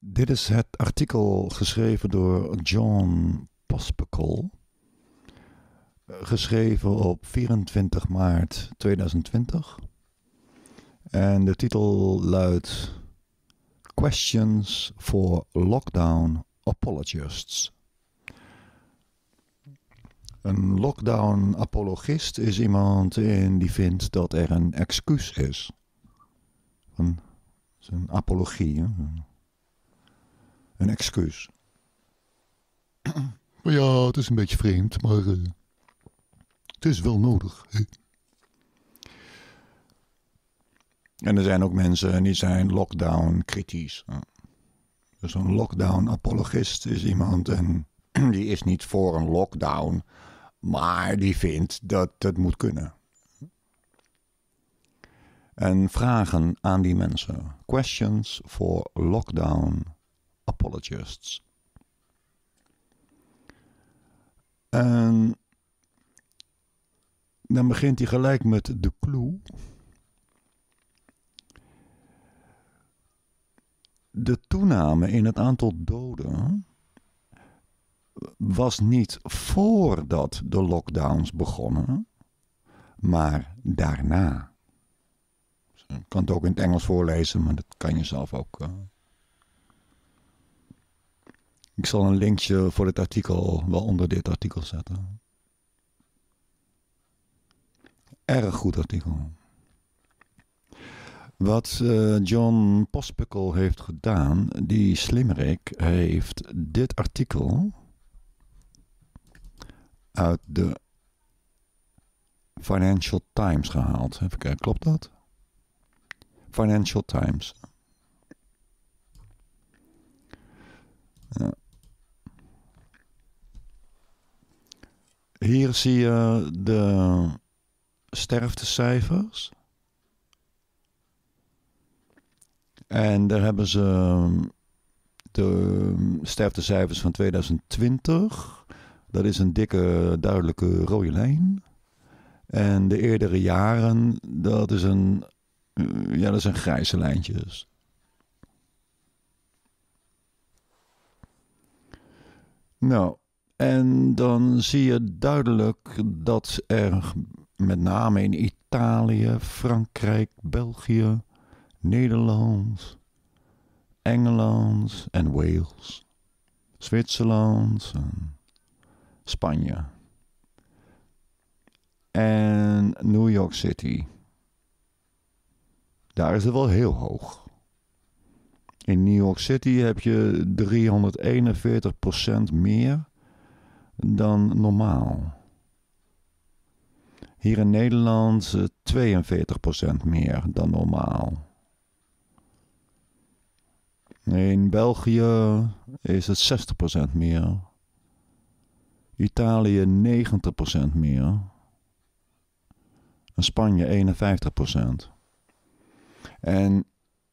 Dit is het artikel geschreven door John Pospical. Geschreven op 24 maart 2020. En de titel luidt Questions for Lockdown Apologists. Een lockdown-apologist is iemand in die vindt dat er een excuus is. Een, is een apologie. Hè? een excuus. Ja, het is een beetje vreemd, maar eh, het is wel nodig. En er zijn ook mensen die zijn lockdown-kritisch. Dus een lockdown-apologist is iemand en die is niet voor een lockdown, maar die vindt dat het moet kunnen. En vragen aan die mensen. Questions for lockdown apologists. En dan begint hij gelijk met de clue. De toename in het aantal doden was niet voordat de lockdowns begonnen, maar daarna. Ik kan het ook in het Engels voorlezen, maar dat kan je zelf ook. Eh, ik zal een linkje voor het artikel wel onder dit artikel zetten. Erg goed artikel. Wat eh, John Pospical heeft gedaan, die slimmerik, heeft dit artikel uit de Financial Times gehaald. Even kijken, klopt dat? Financial Times. Ja. Hier zie je de sterftecijfers. En daar hebben ze ehm, de sterftecijfers van 2020. Dat is een dikke, duidelijke rode lijn. En de eerdere jaren, dat, is een, eh, ja, dat zijn grijze lijntjes. Nou, en dan zie je duidelijk dat er met name in Italië, Frankrijk, België, Nederland, Engeland en Wales, Zwitserland en Spanje en New York City. Daar is het wel heel hoog. In New York City heb je 341% meer dan normaal. Hier in Nederland 42% meer dan normaal. In België is het 60% meer. Italië 90% meer. En Spanje 51%. En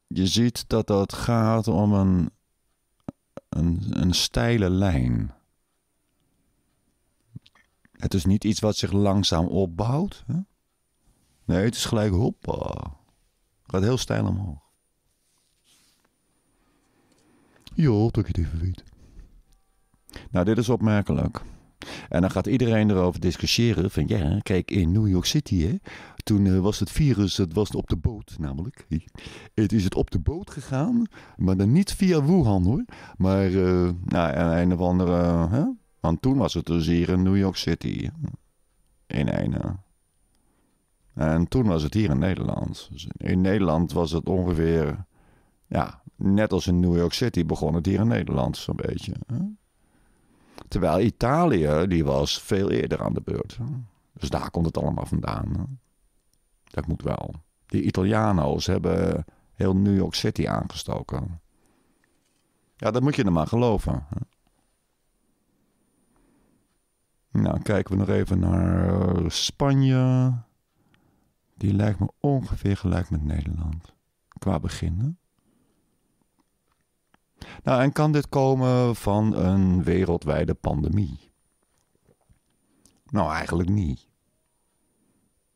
je ziet dat dat gaat om een, een, een steile lijn. Het is niet iets wat zich langzaam opbouwt. Hè? Nee, het is gelijk hoppa. Gaat heel stijl omhoog. Ja, dat je het even weet. Nou, dit is opmerkelijk. En dan gaat iedereen erover discussiëren. Van ja, kijk, in New York City, hè, toen eh, was het virus, het was op de boot namelijk. Het is het op de boot gegaan, maar dan niet via Wuhan hoor. Maar eh, nou, een of andere, want toen was het dus hier in New York City. In ene. Eh, en toen was het hier in Nederland. Dus in Nederland was het ongeveer. Ja, net als in New York City begon het hier in Nederland zo'n beetje. Terwijl Italië, die was veel eerder aan de beurt. Dus daar komt het allemaal vandaan. Dat moet wel. Die Italiano's hebben heel New York City aangestoken. Ja, dat moet je er maar geloven. Nou, kijken we nog even naar eh, Spanje. Die lijkt me ongeveer gelijk met Nederland. Qua beginnen. Nou, en kan dit komen van een wereldwijde pandemie? Nou, eigenlijk niet.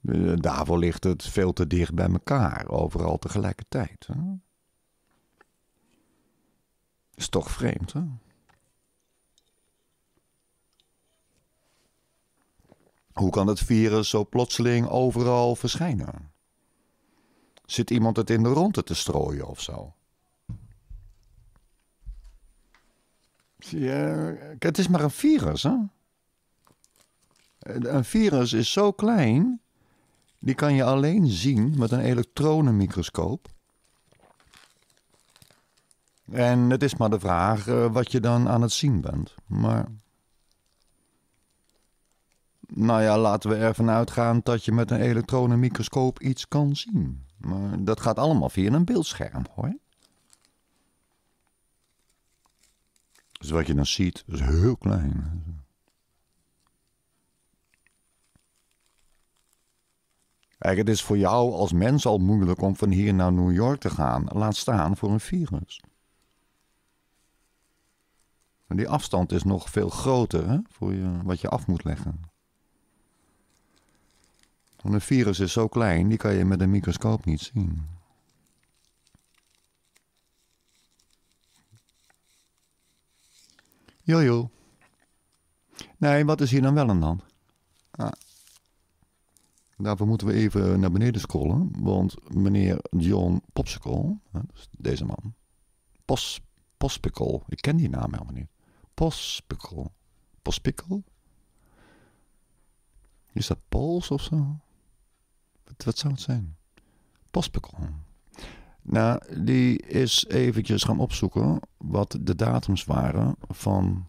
Eh, daarvoor ligt het veel te dicht bij elkaar, overal tegelijkertijd. Hè? Is toch vreemd, hè? Hoe kan het virus zo plotseling overal verschijnen? Zit iemand het in de ronde te strooien of zo? Ja, het is maar een virus, hè? Een virus is zo klein, die kan je alleen zien met een elektronenmicroscoop. En het is maar de vraag eh, wat je dan aan het zien bent. Maar nou ja, laten we ervan uitgaan dat je met een elektronenmicroscoop iets kan zien. Maar dat gaat allemaal via een beeldscherm, hoor. Dus wat je dan ziet is heel klein. Kijk, het is voor jou als mens al moeilijk om van hier naar New York te gaan. Laat staan voor een virus. die afstand is nog veel groter hè, voor je, wat je af moet leggen. Want een virus is zo klein, die kan je met een microscoop niet zien. Jojo. Nee, wat is hier dan nou wel een de hand? Ah. Daarvoor moeten we even naar beneden scrollen. Want meneer John Popsicle, dus deze man. Pos, Pospicle, ik ken die naam helemaal niet. Pospicle. Pospicle? Is dat Pools of zo? Wat, zou het zijn? Postbekron. Nou, die is eventjes gaan opzoeken wat de datums waren van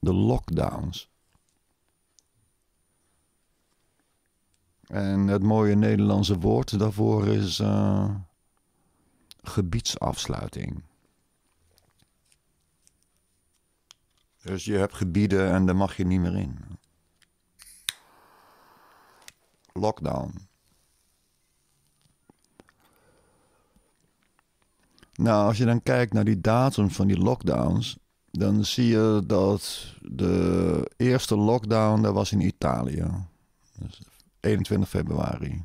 de lockdowns. En het mooie Nederlandse woord daarvoor is eh, gebiedsafsluiting. Dus je hebt gebieden en daar mag je niet meer in. Lockdown. Nou, als je dan kijkt naar die datum van die lockdowns, dan zie je dat de eerste lockdown, dat was in Italië. Dus 21 februari.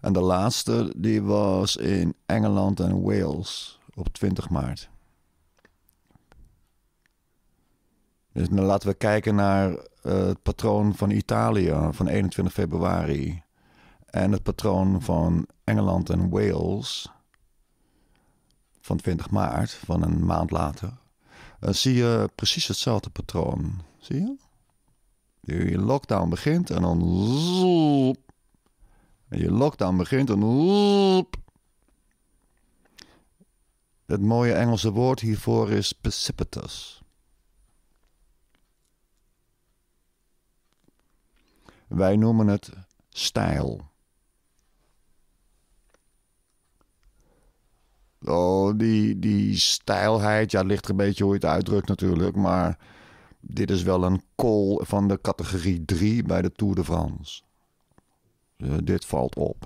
En de laatste, die was in Engeland en Wales op 20 maart. Dus dan laten we kijken naar eh, het patroon van Italië van 21 februari. En het patroon van Engeland en Wales van 20 maart, van een maand later, eh, zie je precies hetzelfde patroon. Zie je? Je lockdown begint en dan. En je lockdown begint en. Het mooie Engelse woord hiervoor is precipitous. Wij noemen het stijl. Oh, die, die stijlheid, ja, ligt er een beetje hoe je het uitdrukt natuurlijk. Maar dit is wel een call van de categorie 3 bij de Tour de France. dit valt op.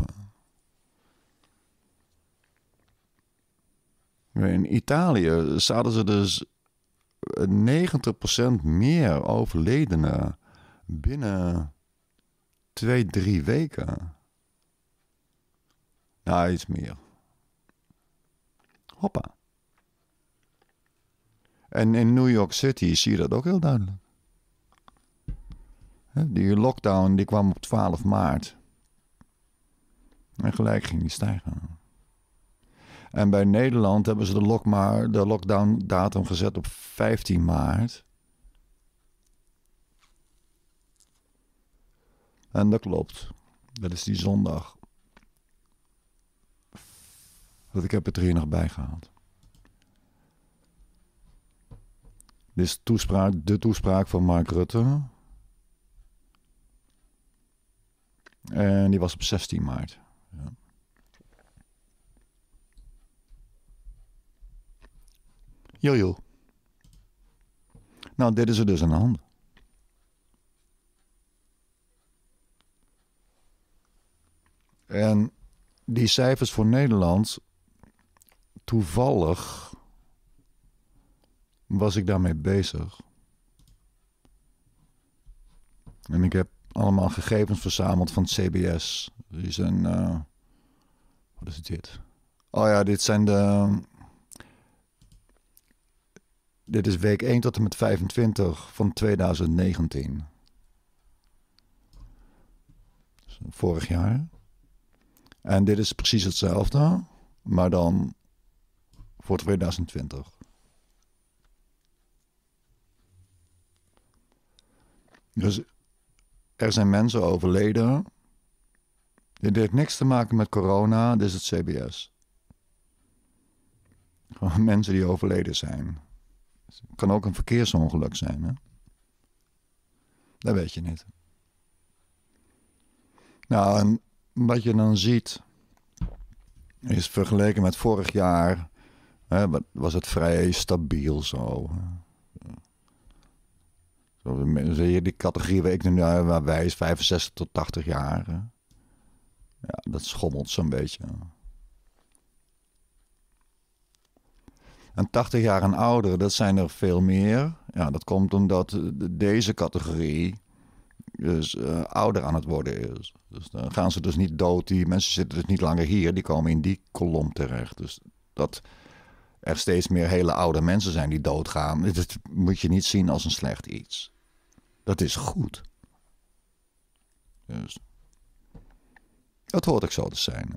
In Italië zaten ze dus 90% meer overledenen binnen twee, drie weken. Nou, iets meer. Hoppa. En in New York City zie je dat ook heel duidelijk. Die lockdown die kwam op 12 maart. En gelijk ging die stijgen. En bij Nederland hebben ze de, de lockdown datum gezet op 15 maart. En dat klopt. Dat is die zondag dat ik heb het er hier nog bij gehaald. Dit is toespraak, de toespraak van Mark Rutte. En die was op 16 maart. Ja. Jojo. Nou, dit is er dus aan de hand. En die cijfers voor Nederland toevallig was ik daarmee bezig. En ik heb allemaal gegevens verzameld van CBS. Die zijn. Uh, wat is dit? Oh ja, dit zijn de. Dit is week 1 tot en met 25 van 2019. Dus vorig jaar. En dit is precies hetzelfde, maar dan voor 2020. Dus er zijn mensen overleden. Dit heeft niks te maken met corona, dit is het CBS. Gewoon mensen die overleden zijn. Het kan ook een verkeersongeluk zijn, hè? Dat weet je niet. Nou, wat je dan ziet is vergeleken met vorig jaar Hè, was het vrij stabiel zo. zo die categorie waar ik nu naar wijs, 65 tot 80 jaar. Ja, dat schommelt zo'n beetje. En 80 jaar en ouder, dat zijn er veel meer. Ja, dat komt omdat eh, deze categorie dus, eh, ouder aan het worden is. Dus dan gaan ze dus niet dood. Die mensen zitten dus niet langer hier. Die komen in die kolom terecht. Dus dat er steeds meer hele oude mensen zijn die doodgaan. Dat moet je niet zien als een slecht iets. Dat is goed. Dus. Dat hoort ik zo te zijn.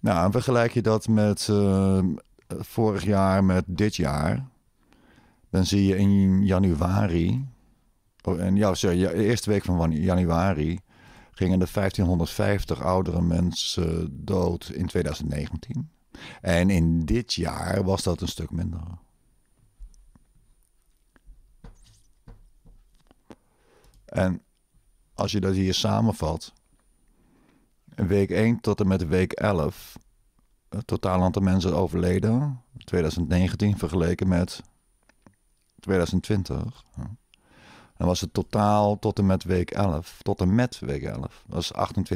Nou, en vergelijk je dat met ehm, vorig jaar met dit jaar. Dan zie je in januari. Oh, en ja, sorry, eerste week van januari gingen er 1550 oudere mensen dood in 2019. En in dit jaar was dat een stuk minder. En als je dat hier samenvat, week 1 tot en met week 11, het totaal aantal mensen overleden, 2019 vergeleken met 2020. En was het totaal tot en met week 11, tot en met week 11, was 28.589.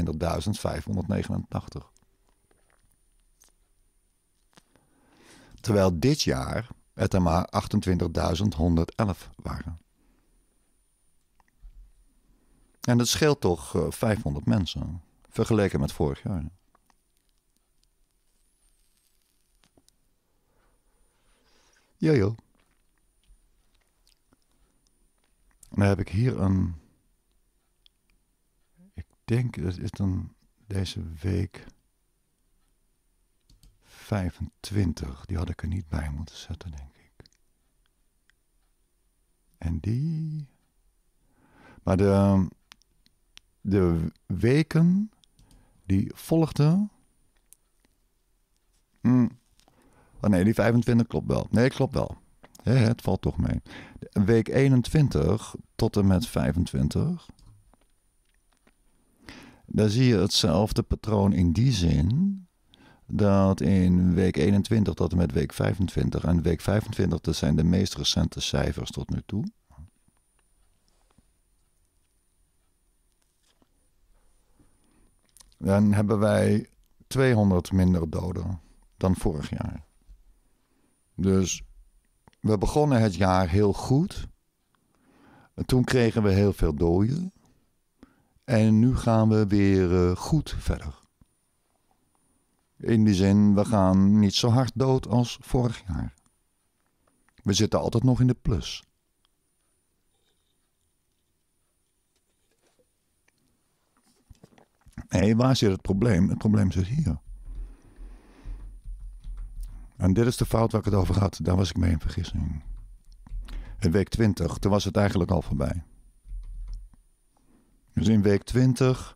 Terwijl dit jaar het er maar 28.111 waren. En dat scheelt toch 500 eh, mensen, vergeleken met vorig jaar. Jojo. dan heb ik hier een. Ik denk, dat is dan deze week 25. Die had ik er niet bij moeten zetten, denk ik. En die. Maar de, de weken die volgden. Mm. Oh nee, die 25 klopt wel. Nee, klopt wel. Ja, het valt toch mee. Week 21 tot en met 25. Daar zie je hetzelfde patroon in die zin dat in week 21 tot en met week 25. En week 25 zijn de meest recente cijfers tot nu toe. Dan hebben wij 200 minder doden dan vorig jaar. Dus we begonnen het jaar heel goed. Toen kregen we heel veel doden. En nu gaan we weer eh, goed verder. In die zin, we gaan niet zo hard dood als vorig jaar. We zitten altijd nog in de plus. Nee, waar zit het probleem? Het probleem zit hier. En dit is de fout waar ik het over had. Daar was ik mee in vergissing. In week 20, toen was het eigenlijk al voorbij. Dus in week 20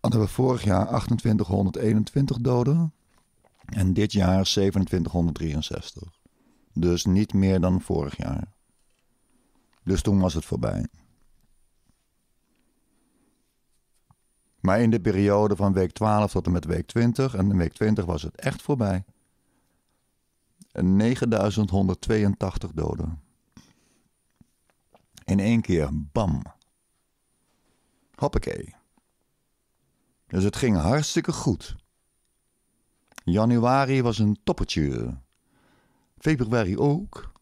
hadden we vorig jaar 2821 doden. En dit jaar 2763. Dus niet meer dan vorig jaar. Dus toen was het voorbij. Maar in de periode van week 12 tot en met week 20, en in week 20 was het echt voorbij. 9182 doden. In één keer, bam. Hoppakee. Dus het ging hartstikke goed. Januari was een toppertje. Februari ook.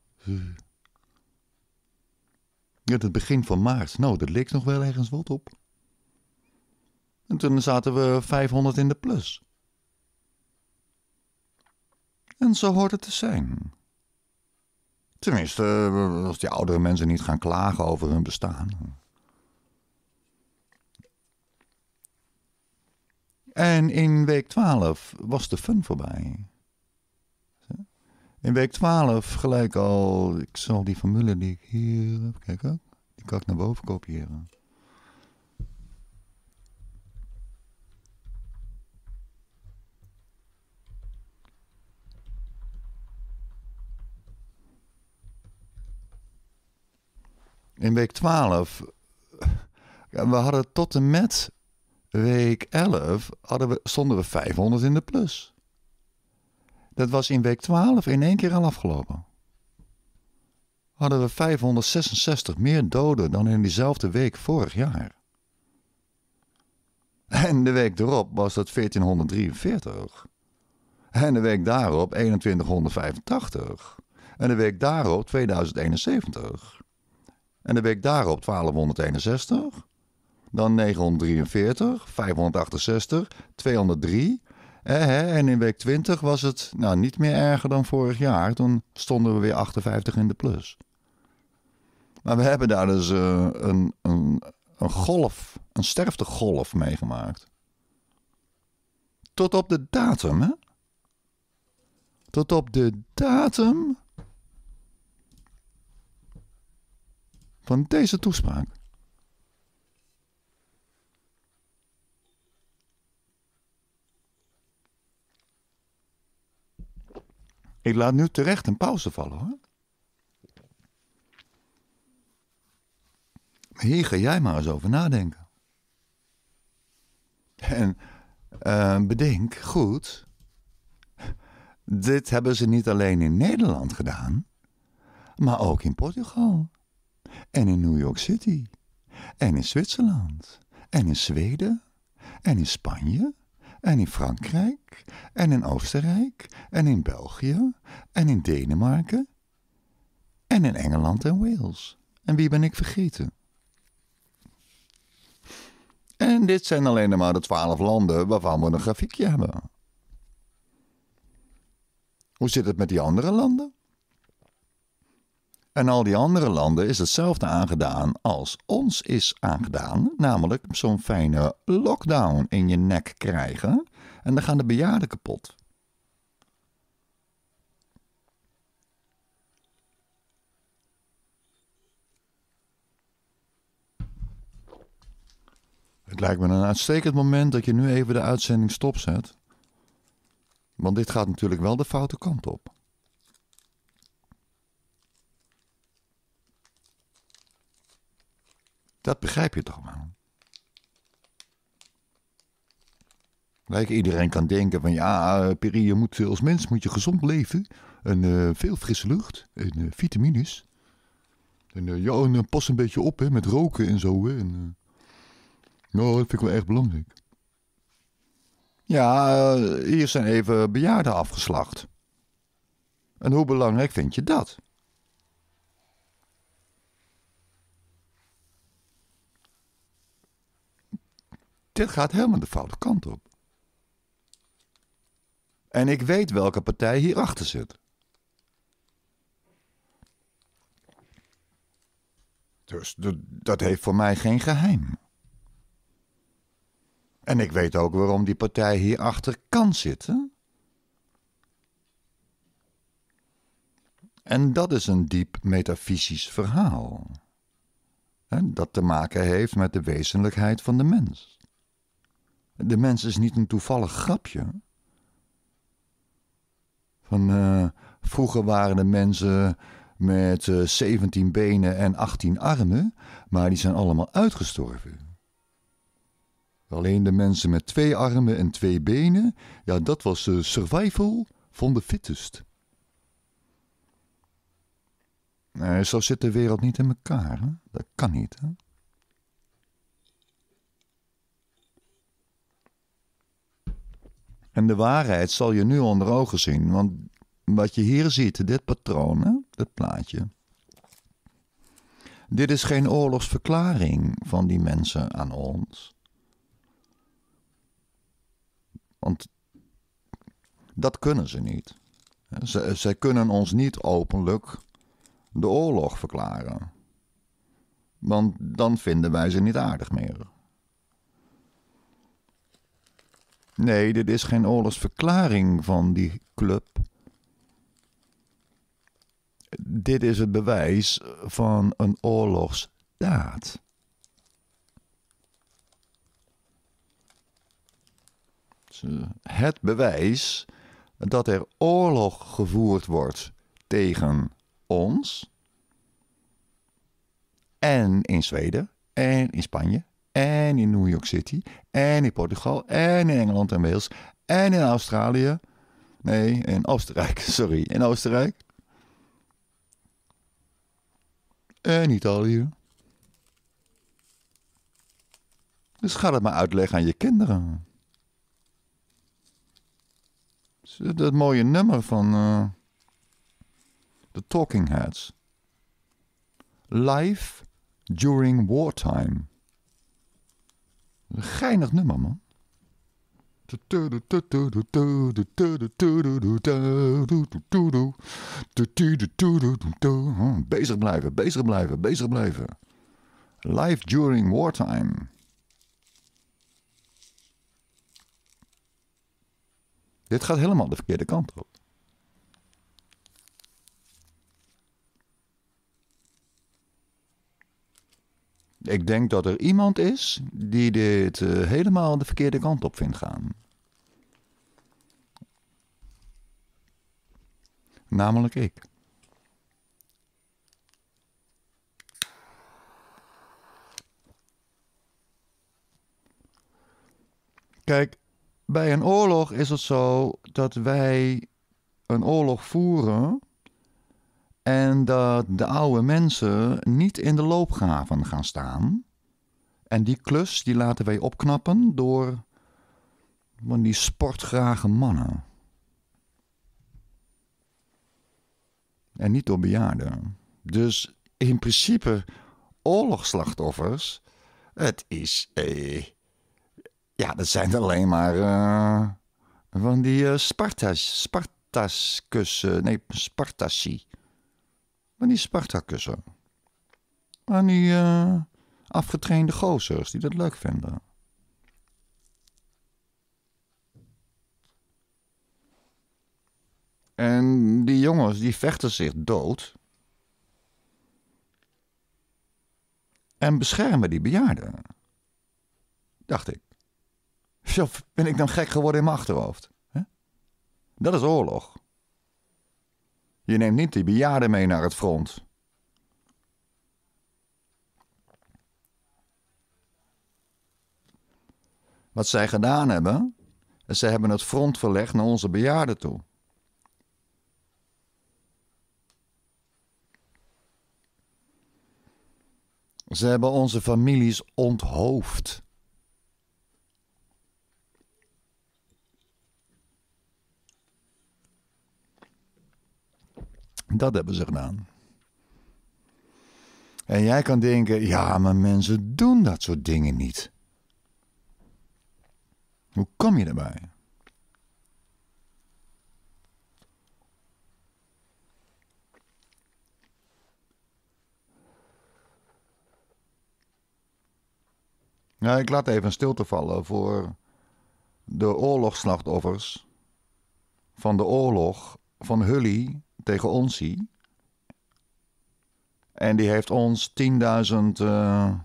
Ja, het begin van maart. Nou, dat leek nog wel ergens wat op. En toen zaten we 500 in de plus. En zo hoort het te zijn. Tenminste, eh, als die oudere mensen niet gaan klagen over hun bestaan. En in week 12 was de fun voorbij. In week 12 gelijk al, ik zal die formule die ik hier heb, kijk ook, die kan ik naar boven kopiëren. in week 12. We hadden tot en met week 11 hadden we, stonden we 500 in de plus. Dat was in week 12 in één keer al afgelopen. Hadden we 566 meer doden dan in diezelfde week vorig jaar. En de week erop was dat 1443. En de week daarop 2185. En de week daarop 2071. En de week daarop 1261, dan 943, 568, 203. En in week 20 was het nou, niet meer erger dan vorig jaar. Toen stonden we weer 58 in de plus. Maar we hebben daar dus eh, een, een, een golf, een sterftegolf meegemaakt. Tot op de datum, hè? Tot op de datum van deze toespraak. Ik laat nu terecht een pauze vallen hoor. Hier ga jij maar eens over nadenken. En eh, bedenk goed, dit hebben ze niet alleen in Nederland gedaan, maar ook in Portugal en in New York City en in Zwitserland en in Zweden en in Spanje en in Frankrijk en in Oostenrijk en in België en in Denemarken en in Engeland en Wales. En wie ben ik vergeten? En dit zijn alleen maar de twaalf landen waarvan we een grafiekje hebben. Hoe zit het met die andere landen? En al die andere landen is hetzelfde aangedaan als ons is aangedaan, namelijk zo'n fijne lockdown in je nek krijgen en dan gaan de bejaarden kapot. Het lijkt me een uitstekend moment dat je nu even de uitzending stopzet. Want dit gaat natuurlijk wel de foute kant op. Dat begrijp je toch wel? iedereen kan denken van ja, eh, Peri, je moet, eh, als mens moet je gezond leven. En eh, veel frisse lucht en vitamines. En, uh, ja, en pas een beetje op hè, met roken en zo. Hè, en, nou, dat vind ik wel erg belangrijk. Ja, hier zijn even bejaarden afgeslacht. En hoe belangrijk vind je dat? Dit gaat helemaal de foute kant op. En ik weet welke partij hierachter zit. Dus dat heeft voor mij geen geheim. En ik weet ook waarom die partij hierachter kan zitten. En dat is een diep metafysisch verhaal. Dat te maken heeft met de wezenlijkheid van de mens de mens is niet een toevallig grapje. Van, eh, vroeger waren de mensen met uh, eh, 17 benen en 18 armen, maar die zijn allemaal uitgestorven. Alleen de mensen met twee armen en twee benen, ja, dat was de survival van de fittest. Eh, zo zit de wereld niet in elkaar. Hè? Dat kan niet. Hè? En de waarheid zal je nu onder ogen zien. Want wat je hier ziet, dit patroon, dit plaatje. Dit is geen oorlogsverklaring van die mensen aan ons. Want dat kunnen ze niet. Ze, kunnen ons niet openlijk de oorlog verklaren. Want dan vinden wij ze niet aardig meer. Nee, dit is geen oorlogsverklaring van die club. Dit is het bewijs van een oorlogsdaad. Het eh, bewijs dat er oorlog gevoerd wordt tegen ons. En in Zweden en in Spanje en in New York City en in Portugal en in Engeland en Wales en in Australië. Nee, in Oostenrijk, sorry, in Oostenrijk. En Italië. Dus ga dat maar uitleggen aan je kinderen. Dus dat mooie nummer van uh, eh, The Talking Heads. Life during wartime geinig nummer, man. Bezig blijven, bezig blijven, bezig blijven. Life during wartime. Dit gaat helemaal de verkeerde kant op. ik denk dat er iemand is die dit eh, helemaal de verkeerde kant op vindt gaan. Namelijk ik. Kijk, bij een oorlog is het zo dat wij een oorlog voeren en dat de oude mensen niet in de loopgraven gaan staan. En die klus die laten wij opknappen door van die sportgrage mannen. En niet door bejaarden. Dus in principe oorlogsslachtoffers, het is. Eh, ja, dat zijn alleen maar eh, van die uh, Spartas, Spartaskussen. Nee, Sparta'sie. Van die Spartakussen. Van die uh, afgetrainde gozers die dat leuk vinden. En die jongens die vechten zich dood. En beschermen die bejaarden. Dacht ik. ben ik dan gek geworden in mijn achterhoofd. Dat is oorlog. Je neemt niet die bejaarden mee naar het front. Wat zij gedaan hebben, is ze hebben het front verlegd naar onze bejaarden toe. Ze hebben onze families onthoofd. Dat hebben ze gedaan. En jij kan denken: ja, maar mensen doen dat soort dingen niet. Hoe kom je daarbij? Nou, ik laat even stilte vallen voor de oorlogsslachtoffers van de oorlog van Hully tegen zie. En die heeft ons 10.000 eh,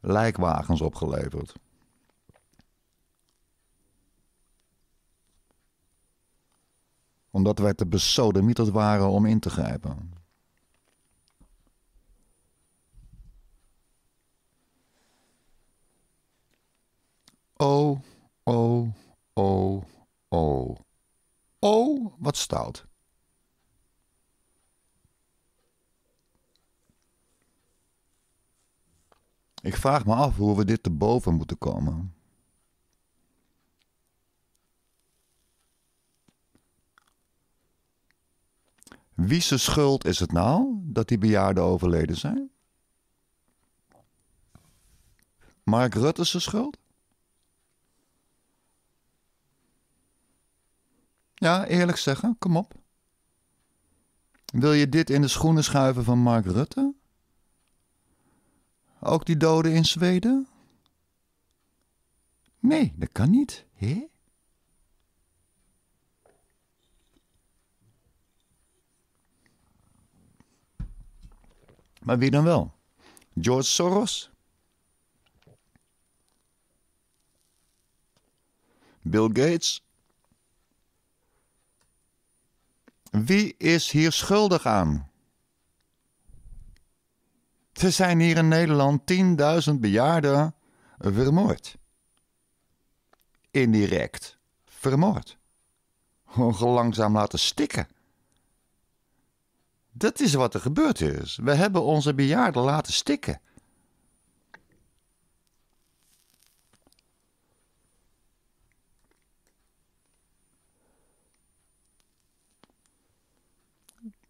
lijkwagens opgeleverd. Omdat wij te besodemieterd waren om in te grijpen. Oh, oh, oh, oh. Oh, wat stout. Ik vraag me af hoe we dit te boven moeten komen. Wie zijn schuld is het nou dat die bejaarden overleden zijn? Mark Rutte's schuld? Ja, eerlijk zeggen, kom op. Wil je dit in de schoenen schuiven van Mark Rutte? Ook die doden in Zweden? Nee, dat kan niet. hè? Maar wie dan wel? George Soros? Bill Gates? Wie is hier schuldig aan? Er zijn hier in Nederland 10.000 bejaarden vermoord. Indirect vermoord. Gewoon langzaam laten stikken. Dat is wat er gebeurd is. We hebben onze bejaarden laten stikken.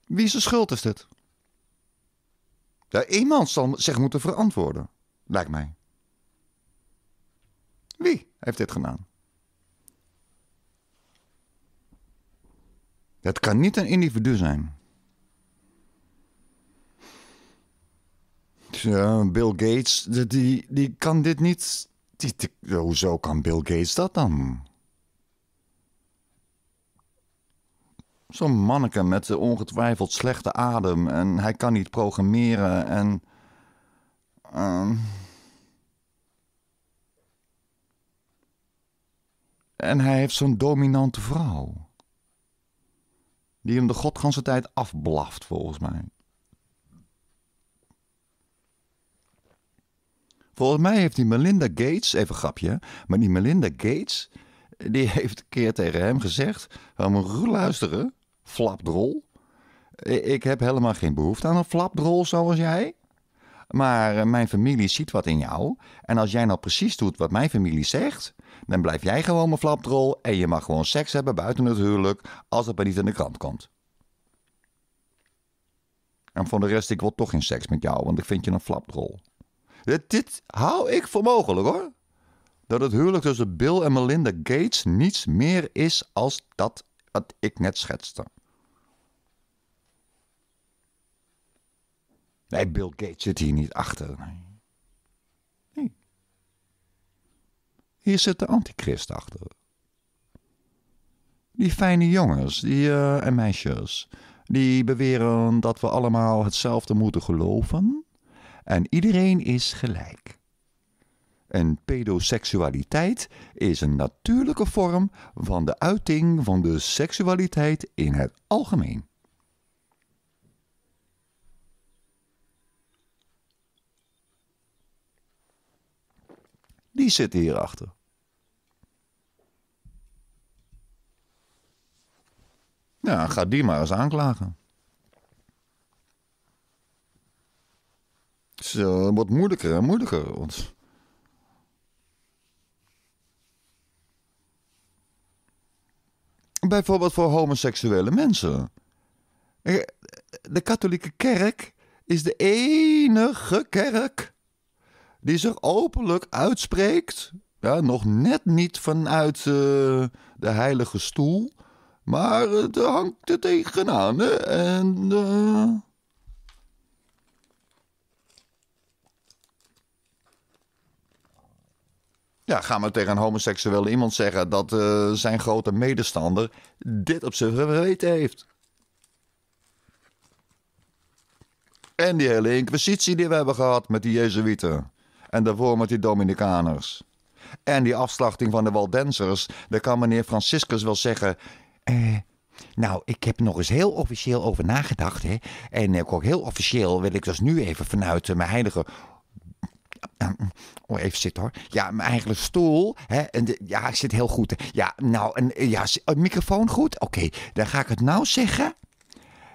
Wie ze schuld is dit? Ja, iemand zal zich moeten verantwoorden, lijkt mij. Wie heeft dit gedaan? Het kan niet een individu zijn. Bill Gates, die, die kan dit niet. hoezo kan Bill Gates dat dan? Zo'n manneke met de eh, ongetwijfeld slechte adem en hij kan niet programmeren en. Ehm, en hij heeft zo'n dominante vrouw. Die hem de godganse tijd afblaft, volgens mij. Volgens mij heeft die Melinda Gates, even grapje, maar die Melinda Gates, die heeft een keer tegen hem gezegd: Moet luisteren flapdrol. Ik heb helemaal geen behoefte aan een flapdrol zoals jij. Maar eh, mijn familie ziet wat in jou. En als jij nou precies doet wat mijn familie zegt, dan blijf jij gewoon mijn flapdrol. En je mag gewoon seks hebben buiten het huwelijk, als het maar niet in de krant komt. En voor de rest, ik wil toch geen seks met jou, want ik vind je een flapdrol. Dit, dit hou ik voor mogelijk hoor. Dat het huwelijk tussen Bill en Melinda Gates niets meer is als dat wat ik net schetste. Nee, Bill Gates zit hier niet achter. Nee. Hier zit de antichrist achter. Die fijne jongens die, eh, en meisjes. Die beweren dat we allemaal hetzelfde moeten geloven. En iedereen is gelijk. En pedoseksualiteit is een natuurlijke vorm van de uiting van de seksualiteit in het algemeen. Die zitten hierachter. Ja, ga die maar eens aanklagen. Het eh, wordt moeilijker en moeilijker. Want... Bijvoorbeeld voor homoseksuele mensen. Eh, de katholieke kerk is de enige kerk die zich openlijk uitspreekt. Ja, nog net niet vanuit eh, de heilige stoel. Maar er hangt er tegenaan. Hè? En. Eh, ja, gaan we tegen een homoseksuele iemand zeggen dat eh, zijn grote medestander dit op zijn geweten heeft? En die hele inquisitie die we hebben gehad met die Jezuïeten. En daarvoor met die Dominicaners. En die afslachting van de Waldensers. Daar kan meneer Franciscus wel zeggen. Eh, nou, ik heb nog eens heel officieel over nagedacht. Hè. En ook heel officieel wil ik dus nu even vanuit eh, mijn heilige nou, Oh, even zitten hoor. Ja, mijn eigen stoel. Hè, en ja, ik zit heel goed. Ja, nou, ja, een eh, microfoon goed? Oké, dan ga ik het nou zeggen.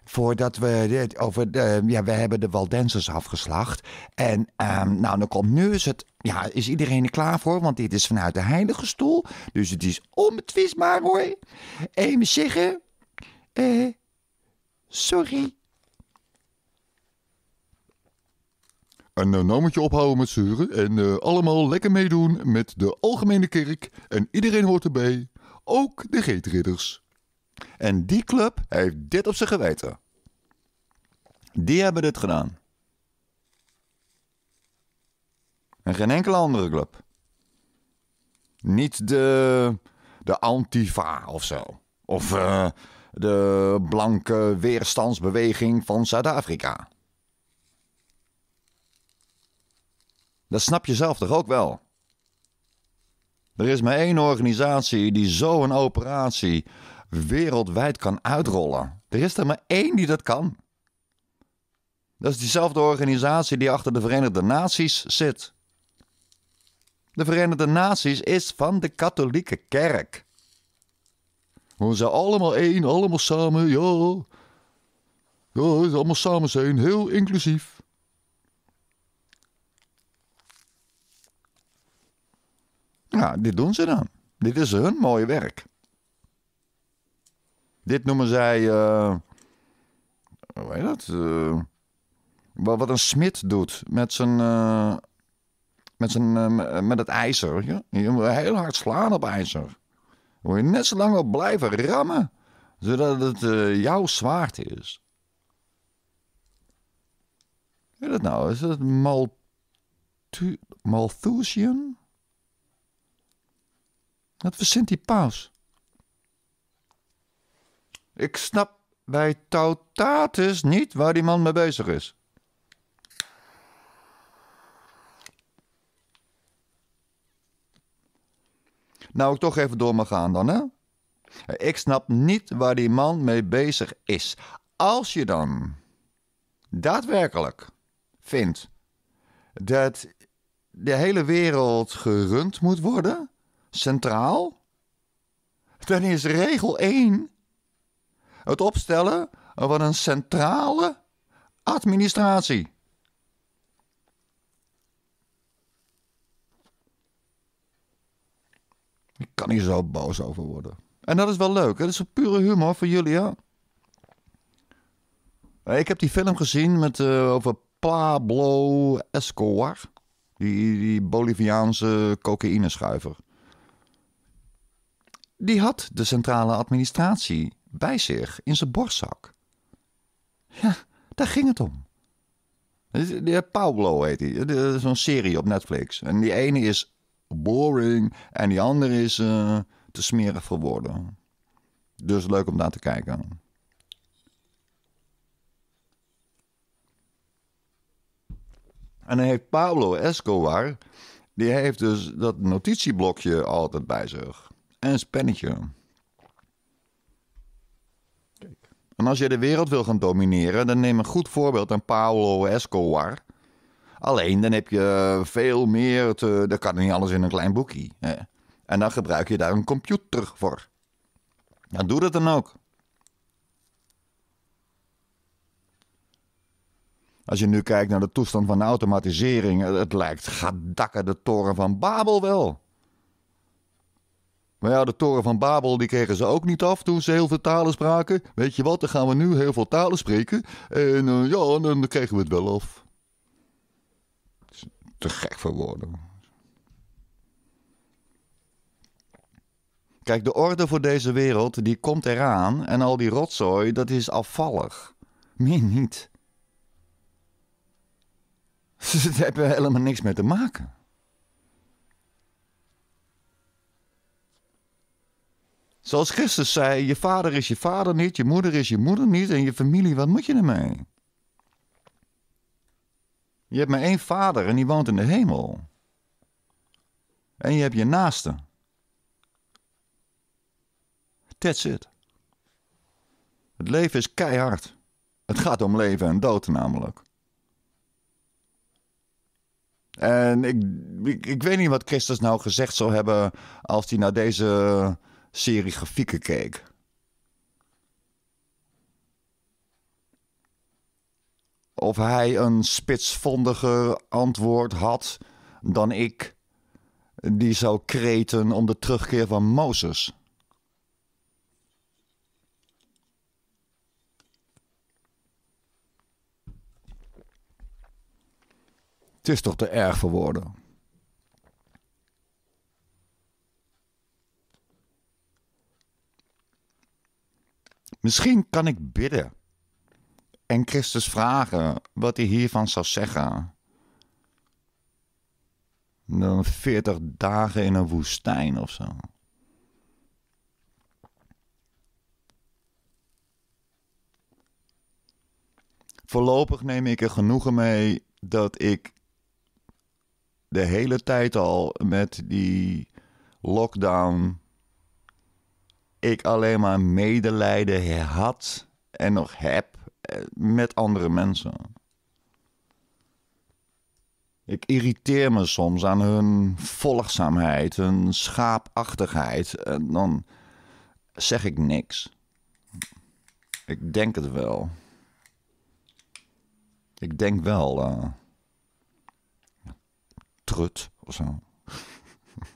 Voordat we dit over. De, ja, we hebben de Waldensers afgeslacht. En ehm, nou, dan komt nu is het. Ja, is iedereen er klaar voor? Want dit is vanuit de heilige stoel. Dus het is onbetwistbaar hoor. Even ehm, zeggen. eh, sorry. En uh, eh, nou moet je ophouden met zeuren en eh, allemaal lekker meedoen met de Algemene Kerk. En iedereen hoort erbij, ook de geetridders. En die club heeft dit op zich geweten. Die hebben dit gedaan. En geen enkele andere club. Niet de, de Antifa of zo. Of eh, de blanke weerstandsbeweging van Zuid-Afrika. Dat snap je zelf toch ook wel? Er is maar één organisatie die zo'n operatie wereldwijd kan uitrollen. Er is er maar één die dat kan. Dat is diezelfde organisatie die achter de Verenigde Naties zit. De Verenigde Naties is van de katholieke kerk. We zijn allemaal één, allemaal samen, ja. Ja, allemaal samen zijn, heel inclusief. Nou, dit doen ze dan. Dit is hun mooie werk. Dit noemen zij. Uh, hoe heet dat? Uh, wat een smid doet met zijn. Uh, met, zijn, met het ijzer. Ja? Je moet heel hard slaan op ijzer. Moet je net zo lang op blijven rammen. Zodat het jouw zwaard is. Weet dat nou? Is dat Malthusian? Dat verzint die paus. Ik snap bij Tautatus niet waar die man mee bezig is. Nou, ik toch even door mag gaan dan, hè? Ik snap niet waar die man mee bezig is. Als je dan daadwerkelijk vindt dat de hele wereld gerund moet worden, centraal, dan is regel 1 het opstellen van een centrale administratie. Ik kan hier zo boos over worden. En dat is wel leuk. Dat is een pure humor voor jullie, ja. Eh, ik heb die film gezien met, eh, over Pablo Escobar. Die, die Boliviaanse cocaïneschuiver. Die had de centrale administratie bij zich in zijn borstzak. Ja, daar ging het om. Eh, de eh, Pablo heet hij. Eh, zo'n serie op Netflix. En die ene is boring en die andere is te smerig voor woorden. Dus leuk om naar te kijken. En hij heeft Pablo Escobar. Die heeft dus dat notitieblokje altijd bij zich. En een pennetje. En als je de wereld wil gaan domineren, dan neem een goed voorbeeld aan Paolo Escobar. Alleen dan heb je veel meer, te, dat kan niet alles in een klein boekje. Hè. En dan gebruik je daar een computer voor. Dan doe dat dan ook. Als je nu kijkt naar de toestand van de automatisering, het lijkt gadakken de toren van Babel wel. Maar ja, de toren van Babel die kregen ze ook niet af toen ze heel veel talen spraken. Weet je wat, dan gaan we nu heel veel talen spreken. En eh, ja, dan kregen we het wel af. te gek voor woorden. Kijk, de orde voor deze wereld die komt eraan en al die rotzooi dat is afvallig. Meer niet. Ze hebben helemaal niks mee te maken. Zoals Christus zei: Je vader is je vader niet, je moeder is je moeder niet en je familie, wat moet je ermee? Je hebt maar één vader en die woont in de hemel. En je hebt je naaste. That's it. Het leven is keihard. Het gaat om leven en dood namelijk. En ik, ik, ik weet niet wat Christus nou gezegd zou hebben als hij naar deze serie grafieken keek. Of hij een spitsvondiger antwoord had dan ik, die zou kreten om de terugkeer van Mozes. Het is toch te erg voor woorden. Misschien kan ik bidden en Christus vragen wat hij hiervan zou zeggen. Dan 40 dagen in een woestijn of zo. Voorlopig neem ik er genoegen mee dat ik de hele tijd al met die lockdown ik alleen maar medelijden had en nog heb eh, met andere mensen. Ik irriteer me soms aan hun volgzaamheid, hun schaapachtigheid. En dan zeg ik niks. Ik denk het wel. Ik denk wel. Uh, trut of zo.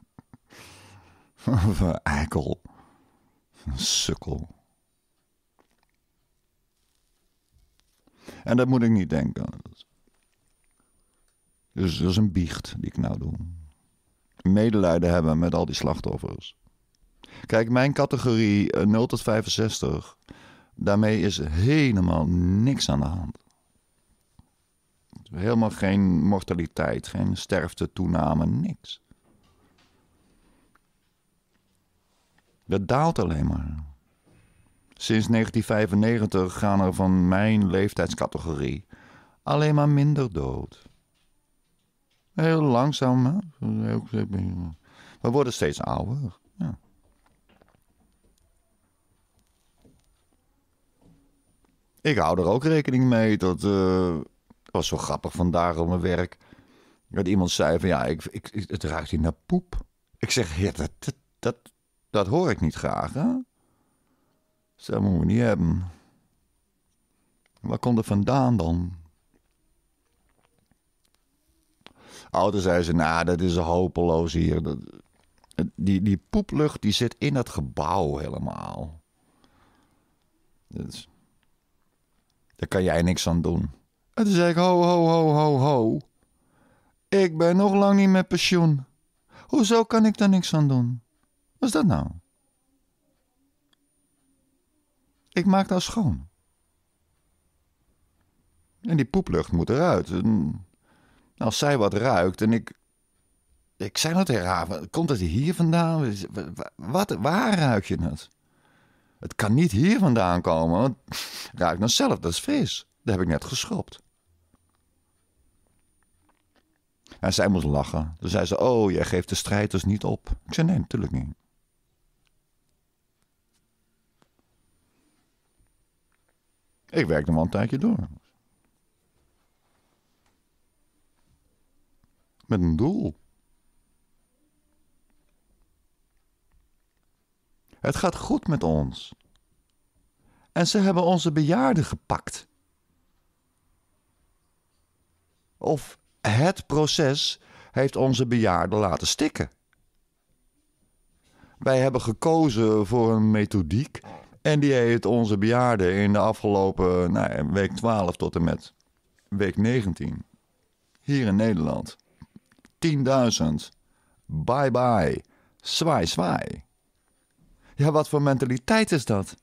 of eh, eikel. Een sukkel. En dat moet ik niet denken. Dus dat is een biecht die ik nou doe. Medelijden hebben met al die slachtoffers. Kijk, mijn categorie 0 eh, tot 65, daarmee is helemaal niks aan de hand. Helemaal geen mortaliteit, geen sterfte, toename, niks. Dat daalt alleen maar. Sinds 1995 gaan er van mijn leeftijdscategorie alleen maar minder dood. Heel langzaam, hè? We worden steeds ouder. Ja. Ik hou er ook rekening mee. Dat eh, was zo grappig vandaag op mijn werk. Dat iemand zei van ja, ik, ik, het ruikt hier naar poep. Ik zeg, ja, dat, dat, dat, dat hoor ik niet graag, hè? dat moeten we niet hebben. Waar komt het vandaan dan? Ouder oh, zei ze, nou, dat is hopeloos hier. Dat, die, die poeplucht die zit in dat gebouw helemaal. daar kan jij niks aan doen. En toen zei ik, ho, ho, ho, ho, ho. Ik ben nog lang niet met pensioen. Hoezo kan ik daar niks aan doen? Wat is dat nou? Ik maak dat schoon. En die poeplucht moet eruit. als zij wat ruikt en ik. Ik zei dat tegen haar. Komt het hier vandaan? Wat, waar ruik je het? Het kan niet hier vandaan komen. Want het ruikt dan zelf, dat is vis. Dat heb ik net geschropt. En zij moest lachen. Toen zei ze: Oh, jij geeft de strijd dus niet op. Ik zei: Nee, natuurlijk niet. Ik werk nog wel een tijdje door. Met een doel. Het gaat goed met ons. En ze hebben onze bejaarden gepakt. Of het proces heeft onze bejaarden laten stikken. Wij hebben gekozen voor een methodiek en die heeft onze bejaarden in de afgelopen nou, week 12 tot en met week 19 hier in Nederland. 10.000. Bye bye. Zwaai, zwaai. Ja, wat voor mentaliteit is dat?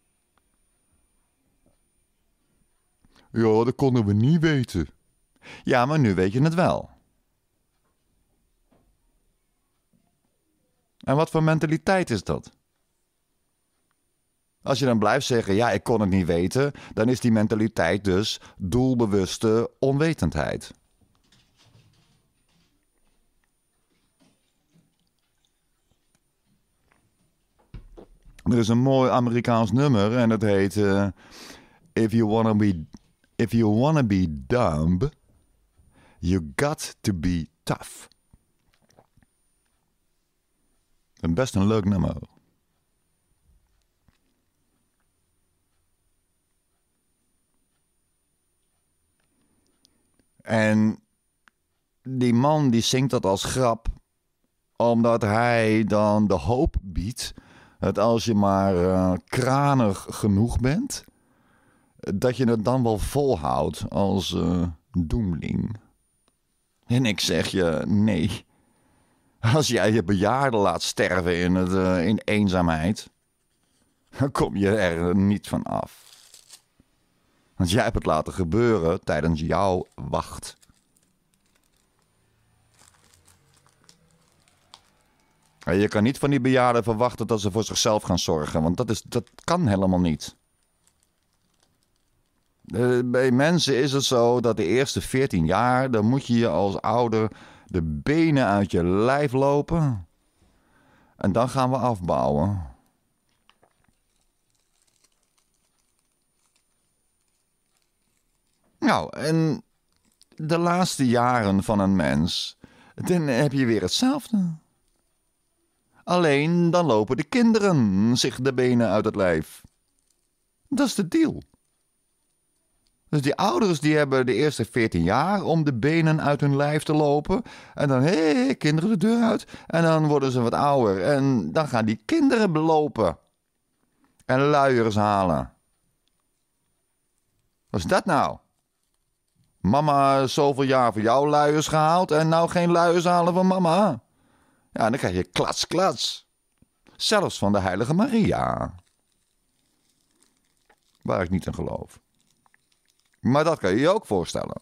Ja, dat konden we niet weten. Ja, maar nu weet je het wel. En wat voor mentaliteit is dat? Als je dan blijft zeggen, ja, ik kon het niet weten, dan is die mentaliteit dus doelbewuste onwetendheid. Er is een mooi Amerikaans nummer en dat heet eh, If You Wanna Be If You Wanna Be Dumb, You Got to Be Tough. Een best een leuk nummer. En die man die zingt dat als grap, omdat hij dan de hoop biedt dat als je maar eh, kranig genoeg bent, dat je het dan wel volhoudt als uh, doemling. En ik zeg je nee. Als jij je bejaarden laat sterven in, het, eh, in eenzaamheid, dan kom je er niet van af. Want jij hebt het laten gebeuren tijdens jouw wacht. En je kan niet van die bejaarden verwachten dat ze voor zichzelf gaan zorgen, want dat, is, dat kan helemaal niet. Bij mensen is het zo dat de eerste 14 jaar, dan moet je je als ouder de benen uit je lijf lopen. En dan gaan we afbouwen. Nou, en de laatste jaren van een mens, dan heb je weer hetzelfde. Alleen dan lopen de kinderen zich de benen uit het lijf. Dat is de deal. Dus die ouders die hebben de eerste 14 jaar om de benen uit hun lijf te lopen. En dan, hé, kinderen de deur uit. En dan worden ze wat ouder. En dan gaan die kinderen belopen. En luiers halen. Wat is dat nou? Mama zoveel jaar voor jou luiers gehaald en nou geen luiers halen van mama. Ja, dan krijg je klats, klats. Zelfs van de heilige Maria. Waar ik niet in geloof. Maar dat kan je je ook voorstellen.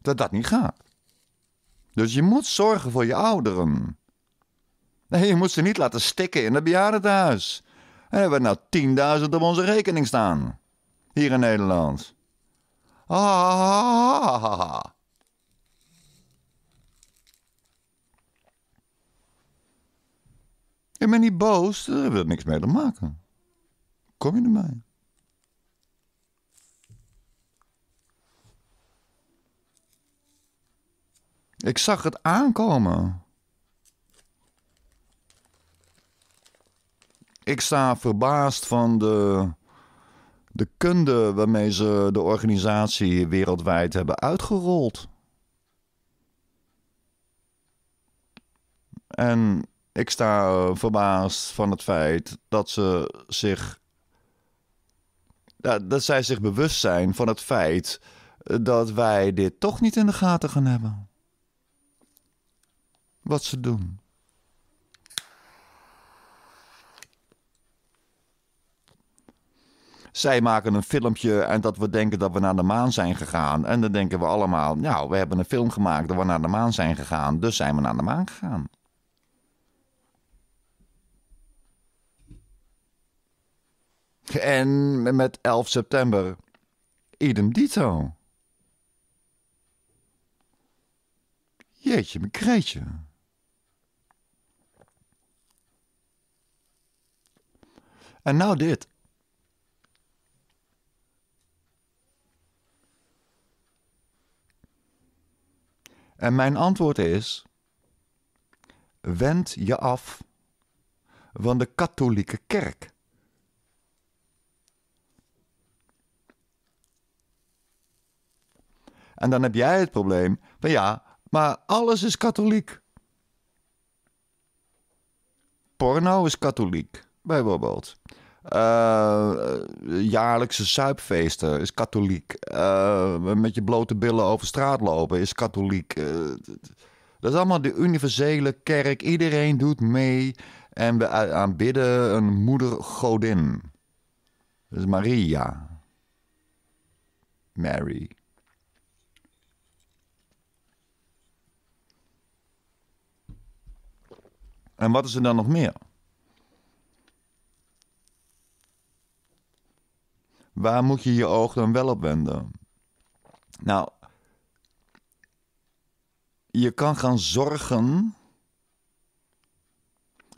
Dat dat niet gaat. Dus je moet zorgen voor je ouderen. Nee, je moet ze niet laten stikken in het bejaardentehuis. We hebben nou 10.000 op onze rekening staan. Hier in Nederland. Ah. Ik ben niet boos, dat eh, wil niks mee te maken. Kom je naar mij? Ik zag het aankomen. Ik sta verbaasd van de de kunde waarmee ze de organisatie wereldwijd hebben uitgerold. En ik sta verbaasd van het feit dat ze zich. Dat zij zich bewust zijn van het feit dat wij dit toch niet in de gaten gaan hebben. Wat ze doen. Zij maken een filmpje en dat we denken dat we naar de maan zijn gegaan. En dan denken we allemaal, nou, we hebben een film gemaakt dat we naar de maan zijn gegaan, dus zijn we naar de maan gegaan. En met 11 september, idem dito. Jeetje, mijn kreetje. En nou dit. En mijn antwoord is: wend je af van de katholieke kerk. En dan heb jij het probleem van ja, maar alles is katholiek. Porno is katholiek, bijvoorbeeld. Eh, eh, jaarlijkse suipfeesten is katholiek. Eh, met je blote billen over straat lopen is katholiek. dat is allemaal de universele kerk. Iedereen doet mee. En we aanbidden een moedergodin. Dat is Maria. Mary. En wat is er dan nog meer? waar moet je je oog dan wel op wenden? Nou, je kan gaan zorgen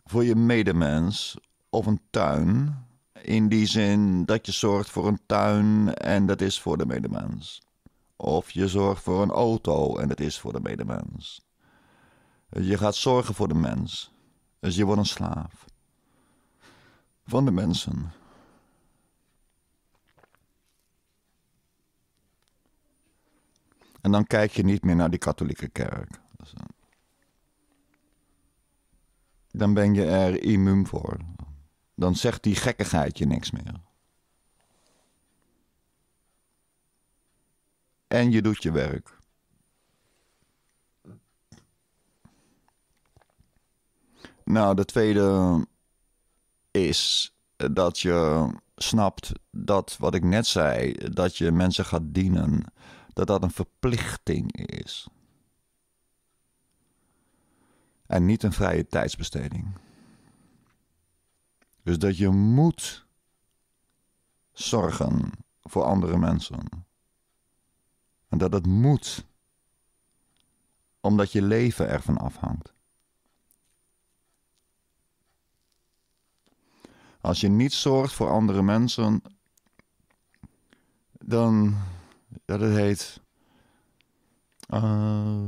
voor je medemens of een tuin. In die zin dat je zorgt voor een tuin en dat is voor de medemens. Of je zorgt voor een auto en dat is voor de medemens. Je gaat zorgen voor de mens. Dus je wordt een slaaf. Van de mensen. En dan kijk je niet meer naar die katholieke kerk. Dan ben je er immuun voor. Dan zegt die gekkigheid je niks meer. En je doet je werk. Nou, de tweede is dat je snapt dat wat ik net zei, dat je mensen gaat dienen dat dat een verplichting is. En niet een vrije tijdsbesteding. Dus dat je moet zorgen voor andere mensen. En dat het moet. Omdat je leven ervan afhangt. Als je niet zorgt voor andere mensen, dan dat het heet. Uh,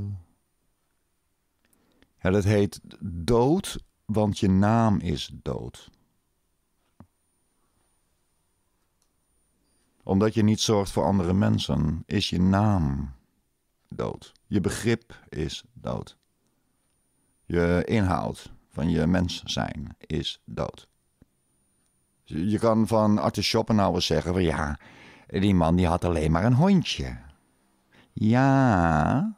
ja, dat heet dood, want je naam is dood. Omdat je niet zorgt voor andere mensen, is je naam dood. Je begrip is dood. Je inhoud van je mens zijn is dood. Je kan van Arthur Schopenhauer zeggen van ja, die man die had alleen maar een hondje. Ja,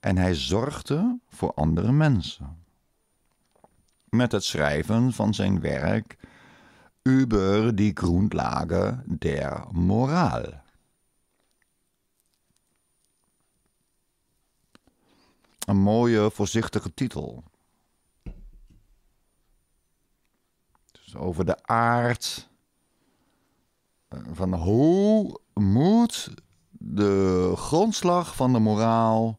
en hij zorgde voor andere mensen. Met het schrijven van zijn werk Über die Grundlage der Moral. Een mooie, voorzichtige titel. Dus over de aard eh, van hoe moet de grondslag van de moraal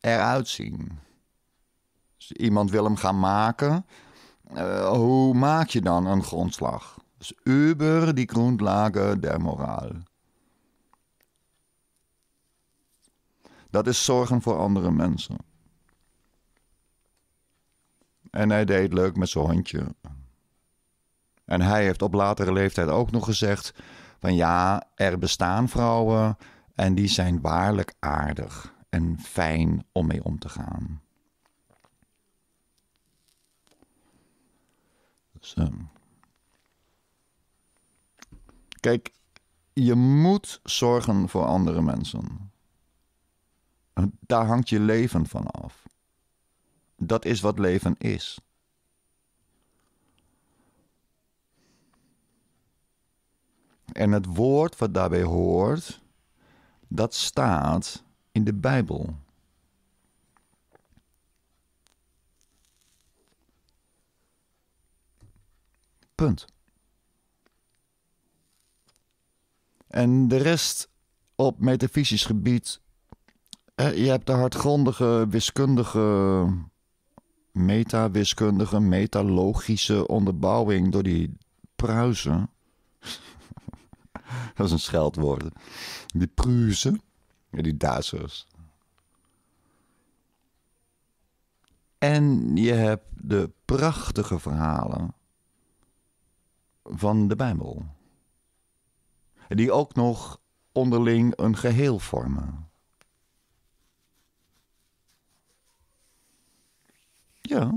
eruit zien? Dus iemand wil hem gaan maken. Eh, hoe maak je dan een grondslag? Dus über die grondlage der Moraal. Dat is zorgen voor andere mensen. En hij deed leuk met zijn hondje. En hij heeft op latere leeftijd ook nog gezegd: van ja, er bestaan vrouwen en die zijn waarlijk aardig en fijn om mee om te gaan. Dus, ehm, kijk, je moet zorgen voor andere mensen. Daar hangt je leven van af. Dat is wat leven is. En het woord wat daarbij hoort, dat staat in de Bijbel. Punt. En de rest op metafysisch gebied. Je hebt de hardgrondige wiskundige, metawiskundige, metalogische onderbouwing door die pruisen. dat is een scheldwoord. Die Pruisen. en die Duitsers. En je hebt de prachtige verhalen van de Bijbel. Die ook nog onderling een geheel vormen. Ja.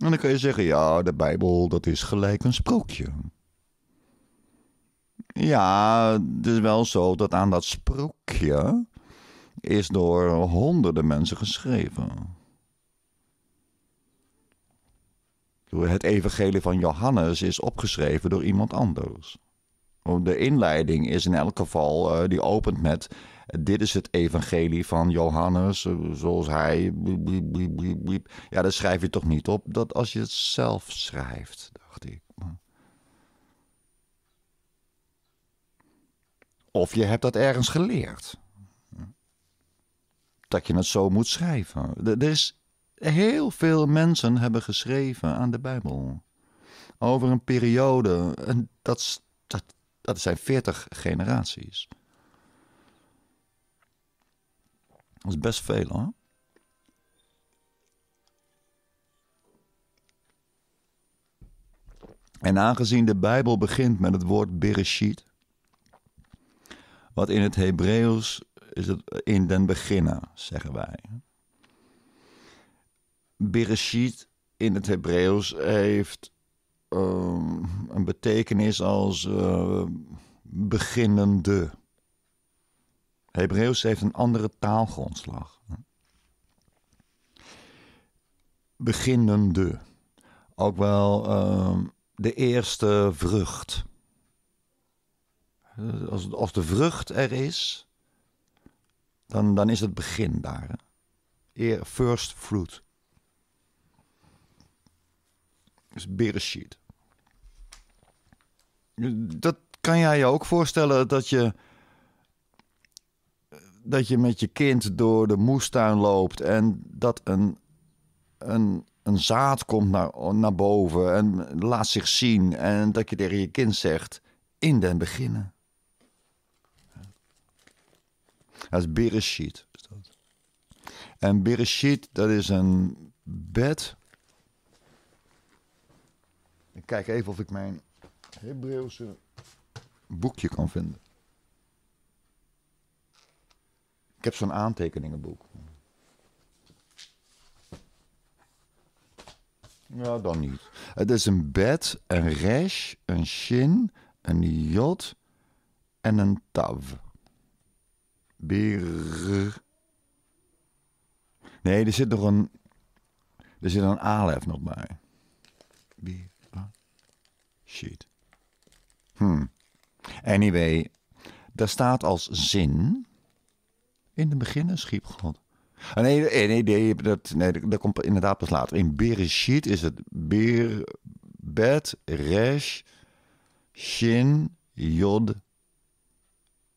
En dan kan je zeggen, ja, de Bijbel, dat is gelijk een sprookje. Ja, het is wel zo dat aan dat sprookje is door honderden mensen geschreven. Het evangelie van Johannes is opgeschreven door iemand anders. De inleiding is in elk geval, eh, die opent met... Dit is het evangelie van Johannes, eh, zoals hij. ja, dat schrijf je toch niet op dat als je het zelf schrijft, dacht ik. Of je hebt dat ergens geleerd. Dat je het zo moet schrijven. Er is heel veel mensen hebben geschreven aan de Bijbel. Over een periode. En dat, dat, dat zijn 40 generaties. Dat is best veel hoor. En aangezien de Bijbel begint met het woord Bereshit, wat in het Hebreeuws is het in den beginnen, zeggen wij. Bereshit in het Hebreeuws heeft ehm, een betekenis als uh, beginnende. Hebreeuws heeft een andere taalgrondslag. Beginnende. Ook wel ehm, de eerste vrucht. Als, als de vrucht er is, dan, dan is het begin daar. First fruit. Dus Bereshit. Dat kan jij je ook voorstellen dat je dat je met je kind door de moestuin loopt en dat een, een, een zaad komt naar, naar boven en laat zich zien. En dat je tegen je kind zegt, in den beginnen. Dat is Bereshit. En Bereshit, dat is een bed. Ik kijk even of ik mijn Hebreeuwse boekje kan vinden. Ik heb zo'n aantekeningenboek. Ja, dan niet. Het is een bed, een resh, een shin, een jot en een tav. Bir. Nee, er zit nog een. Er zit een alef nog bij. Bir. Shit. Hmm. Anyway, daar staat als zin in de beginnen schiep God. Ah, nee, eh, nee, nee, dat, nee, dat, komt inderdaad pas later. In Bereshit is het Beer Bet, Resh, Shin, yod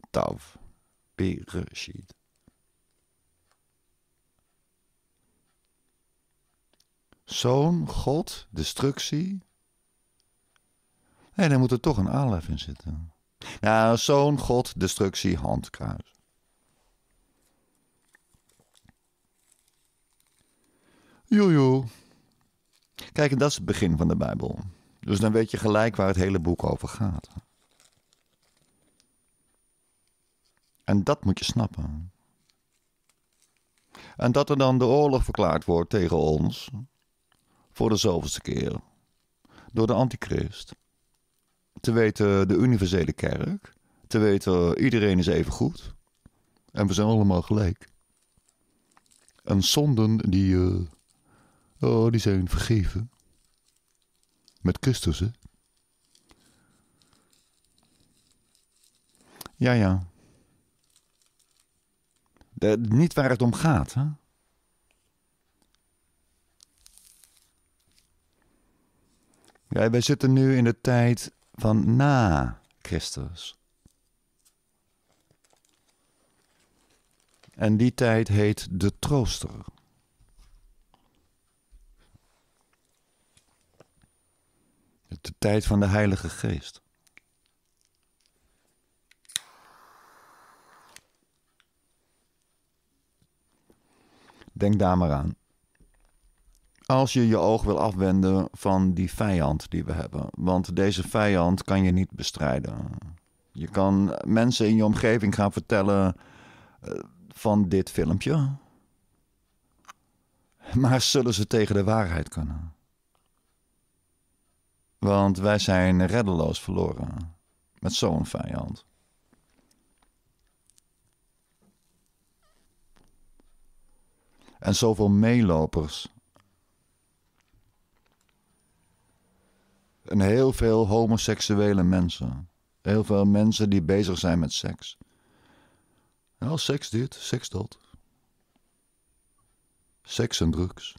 Tav. Bereshit. Zoon, God, destructie. nee, daar moet er toch een aanlef in zitten. Nou, zoon, God, destructie, handkruis. Jojo. Kijk, en dat is het begin van de Bijbel. Dus dan weet je gelijk waar het hele boek over gaat. En dat moet je snappen. En dat er dan de oorlog verklaard wordt tegen ons, voor de zoveelste keer, door de antichrist. Te weten de universele kerk, te weten iedereen is even goed en we zijn allemaal gelijk. En zonden die eh, Oh, die zijn vergeven. Met Christus, hè? Ja, ja. De, niet waar het om gaat, hè? Ja, wij zitten nu in de tijd van na Christus. En die tijd heet de trooster. De tijd van de Heilige Geest. Denk daar maar aan. Als je je oog wil afwenden van die vijand die we hebben. Want deze vijand kan je niet bestrijden. Je kan mensen in je omgeving gaan vertellen eh, van dit filmpje. Maar zullen ze tegen de waarheid kunnen? Want wij zijn reddeloos verloren met zo'n vijand. En zoveel meelopers. En heel veel homoseksuele mensen. Heel veel mensen die bezig zijn met seks. Nou, seks dit, seks dat. Seks en drugs.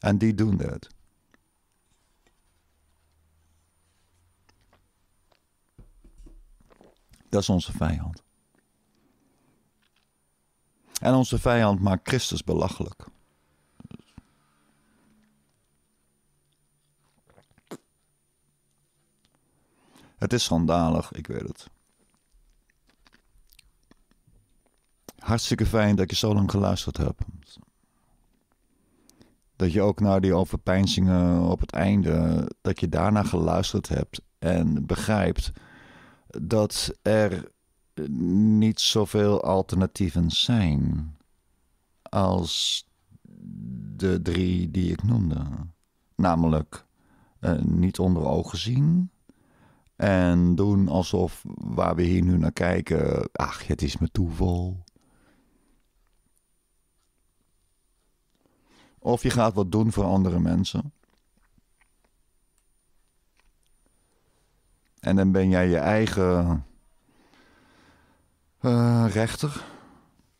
En die doen dat. Dat is onze vijand. En onze vijand maakt Christus belachelijk. Het is schandalig, ik weet het. Hartstikke fijn dat je zo lang geluisterd hebt. Dat je ook naar die overpeinzingen op het einde, dat je daarna geluisterd hebt en begrijpt dat er niet zoveel alternatieven zijn als de drie die ik noemde. Namelijk eh, niet onder ogen zien en doen alsof waar we hier nu naar kijken, ach, het is me toeval. Of je gaat wat doen voor andere mensen. En dan ben jij je eigen eh, rechter.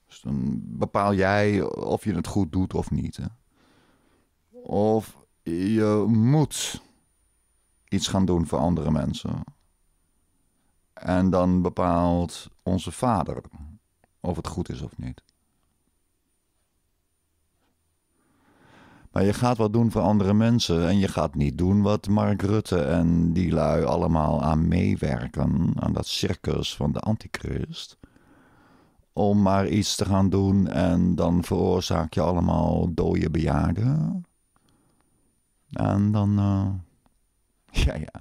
Dus dan bepaal jij of je het goed doet of niet. Hè. Of je moet iets gaan doen voor andere mensen. En dan bepaalt onze vader of het goed is of niet. Maar je gaat wat doen voor andere mensen. En je gaat niet doen wat Mark Rutte en die lui allemaal aan meewerken. Aan dat circus van de antichrist. Om maar iets te gaan doen en dan veroorzaak je allemaal dode bejaarden. En dan. Eh, ja, ja.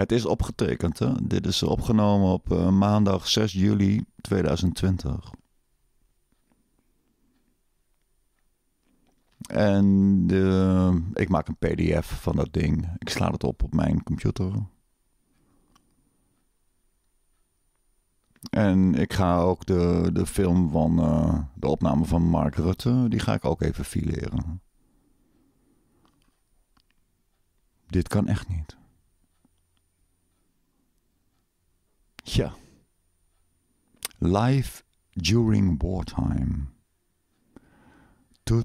Het is opgetekend. Hè? Dit is opgenomen op eh, maandag 6 juli 2020. En ik maak een PDF van dat ding. Ik sla het op op mijn computer. En ik ga ook de, de film van eh, de opname van Mark Rutte, die ga ik ook even fileren. Dit kan echt niet. Yeah, Life during wartime. There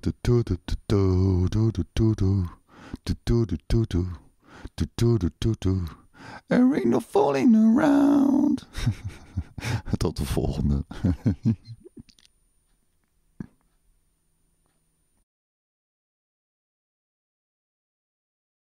ain't no falling around. Tot de volgende.